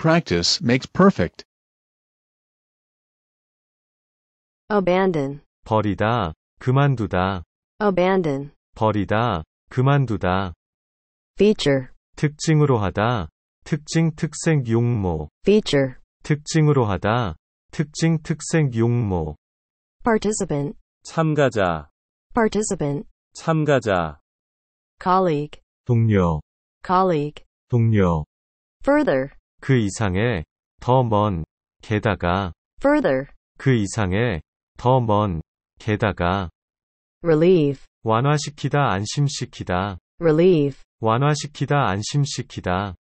Practice makes perfect. abandon, 버리다, 그만두다, abandon, 버리다, 그만두다, feature, 특징으로 하다, 특징 특색 용모, feature, 특징으로 하다, 특징 특색 용모, participant, 참가자, participant, 참가자, colleague, 동료, colleague, 동료, further, 그 이상의 더 먼 게다가 further 그 이상의 더 먼 게다가 relieve 완화시키다 안심시키다 relieve 완화시키다 안심시키다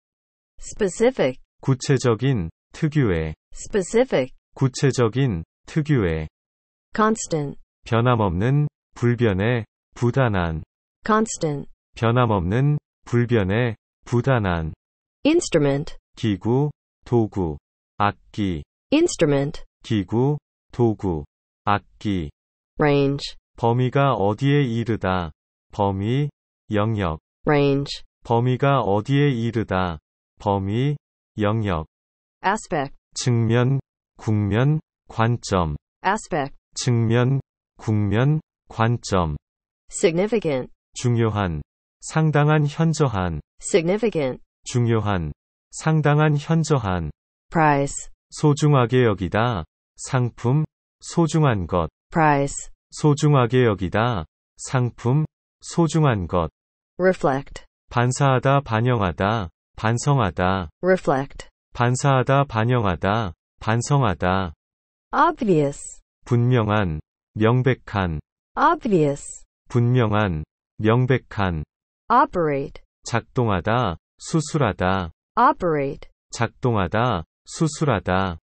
specific 구체적인 특유의 specific 구체적인 특유의 constant 변함없는 불변의 부단한 constant 변함없는 불변의 부단한 instrument 기구, 도구, 악기 instrument 기구, 도구, 악기 range 범위가 어디에 이르다 범위, 영역 range 범위가 어디에 이르다 범위, 영역 aspect 측면, 국면, 관점 aspect 측면, 국면, 관점 significant 중요한 상당한 현저한 significant 중요한 상당한 현저한 price 소중하게 여기다 상품 소중한 것 price 소중하게 여기다 상품 소중한 것 reflect 반사하다 반영하다 반성하다 reflect 반사하다 반영하다 반성하다 obvious 분명한 명백한 obvious 분명한 명백한 operate 작동하다 수술하다 operate, 작동하다, 수술하다,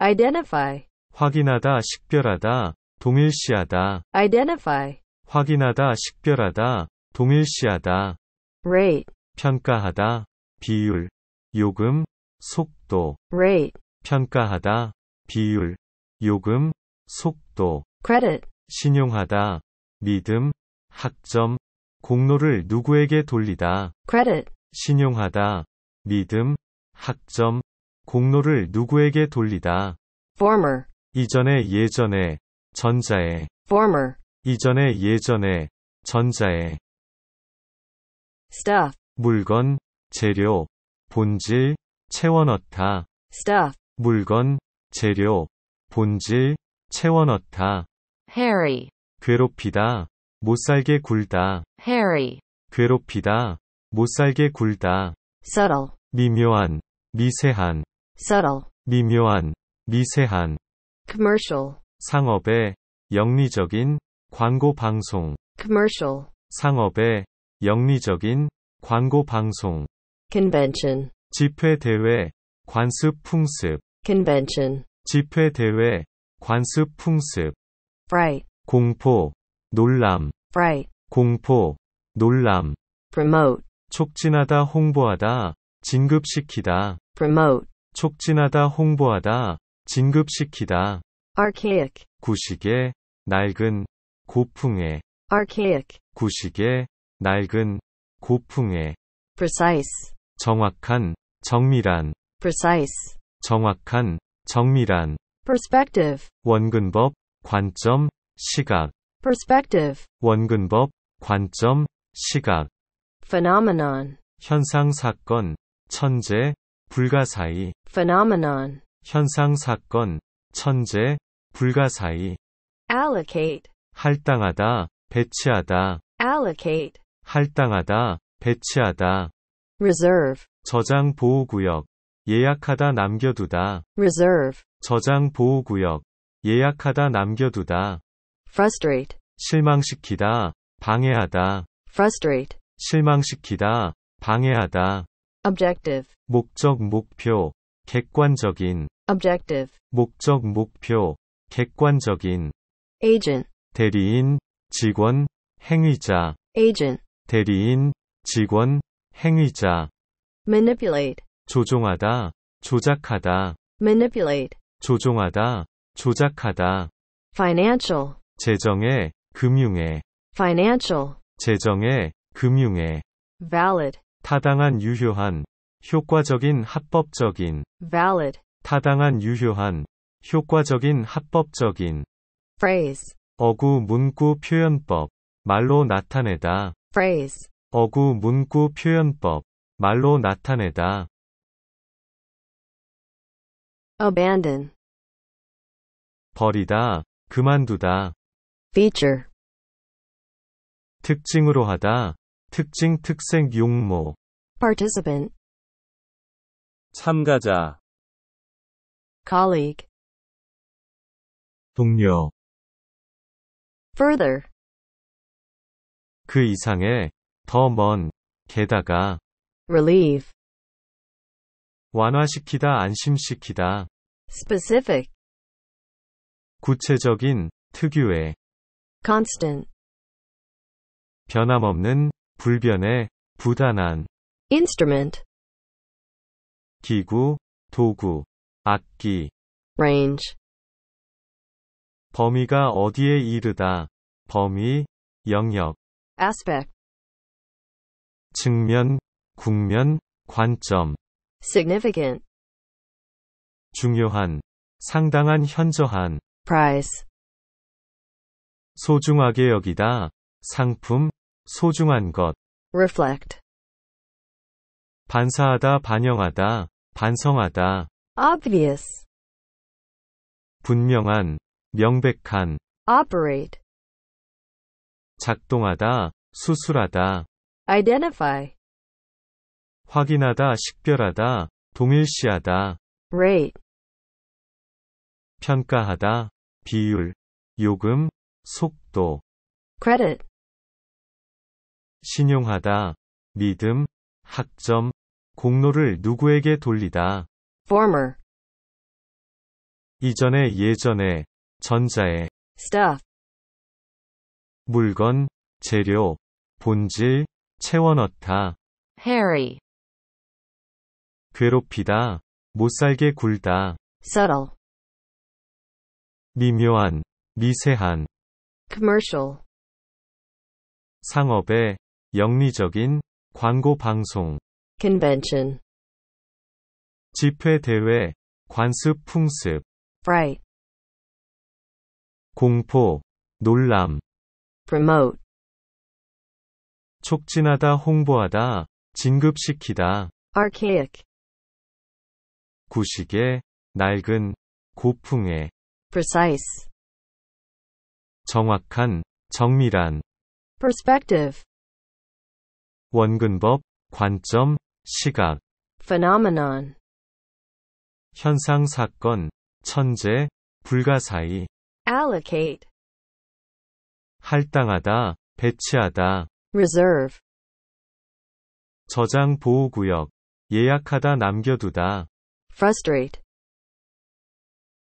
identify, 확인하다, 식별하다, 동일시하다, identify, 확인하다, 식별하다, 동일시하다, rate, 평가하다, 비율, 요금, 속도, rate, 평가하다, 비율, 요금, 속도, credit, 신용하다, 믿음, 학점, 공로를 누구에게 돌리다, credit, 신용하다, 믿음, 학점, 공로를 누구에게 돌리다. former 이전에 예전에 전자에 former 이전에 예전에 전자에 stuff 물건, 재료, 본질, 채워넣다. stuff 물건, 재료, 본질, 채워넣다. harry 괴롭히다, 못살게 굴다. harry 괴롭히다, 못살게 굴다. subtle, 미묘한, 미세한, subtle, 미묘한, 미세한, commercial, 상업의, 영리적인, 광고 방송, commercial, 상업의, 영리적인, 광고 방송, convention, 집회 대회, 관습 풍습, convention, 집회 대회, 관습 풍습, fright, 공포, 놀람, fright, 공포, 놀람, promote, 촉진하다 홍보하다 진급시키다 promote 촉진하다 홍보하다 진급시키다 archaic 구식의 낡은 고풍의 archaic 구식의 낡은 고풍의 precise 정확한 정밀한 precise 정확한 정밀한 perspective 원근법 관점 시각 perspective 원근법 관점 시각 phenomenon 현상 사건 천재 불가사의 phenomenon 현상 사건 천재 불가사의 allocate 할당하다 배치하다 allocate 할당하다 배치하다 reserve 저장 보호 구역 예약하다 남겨두다 reserve 저장 보호 구역 예약하다 남겨두다 frustrate 실망시키다 방해하다 frustrate 실망시키다, 방해하다. objective 목적 목표 객관적인 objective 목적 목표 객관적인 agent 대리인 직원 행위자 agent 대리인 직원 행위자 manipulate 조종하다 조작하다 manipulate 조종하다 조작하다 financial 재정에 금융에 financial 재정에 금융에 valid 타당한 유효한 효과적인 합법적인 valid 타당한 유효한 효과적인 합법적인 phrase 어구 문구 표현법 말로 나타내다 phrase 어구 문구 표현법 말로 나타내다 abandon 버리다 그만두다 feature 특징으로 하다 특징 특색 용모 participant 참가자 colleague 동료 further 그 이상의 더먼 게다가 relieve 완화시키다 안심시키다 specific 구체적인 특유의 constant 변함없는 불변의 부단한 instrument 기구, 도구, 악기 range 범위가 어디에 이르다 범위, 영역 aspect 측면, 국면, 관점 significant 중요한, 상당한 현저한 price 소중하게 여기다 상품, 소중한 것 reflect 반사하다 반영하다 반성하다 obvious 분명한 명백한 operate 작동하다 수술하다 identify 확인하다 식별하다 동일시하다 rate 평가하다 비율 요금 속도 credit 신용하다, 믿음, 학점, 공로를 누구에게 돌리다. former 이전에 예전에 전자에 stuff 물건, 재료, 본질, 채워넣다. hairy 괴롭히다, 못살게 굴다. subtle 미묘한, 미세한 commercial 상업에, 영리적인 광고 방송 convention 집회 대회 관습 풍습 fright 공포 놀람 promote 촉진하다 홍보하다 진급시키다 archaic 구식의 낡은 고풍의 precise 정확한 정밀한 perspective 원근법, 관점, 시각. phenomenon. 현상 사건, 천재, 불가사의. allocate. 할당하다, 배치하다. reserve. 저장 보호 구역, 예약하다 남겨두다. frustrate.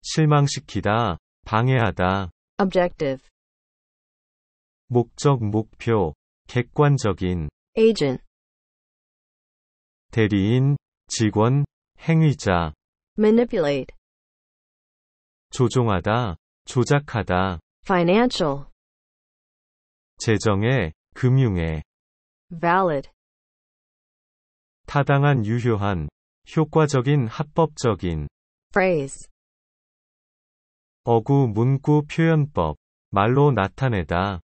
실망시키다, 방해하다. objective. 목적 목표, 객관적인 agent 대리인, 직원, 행위자 manipulate 조종하다, 조작하다 financial 재정에, 금융에 valid 타당한 유효한, 효과적인 합법적인 phrase 어구 문구 표현법 말로 나타내다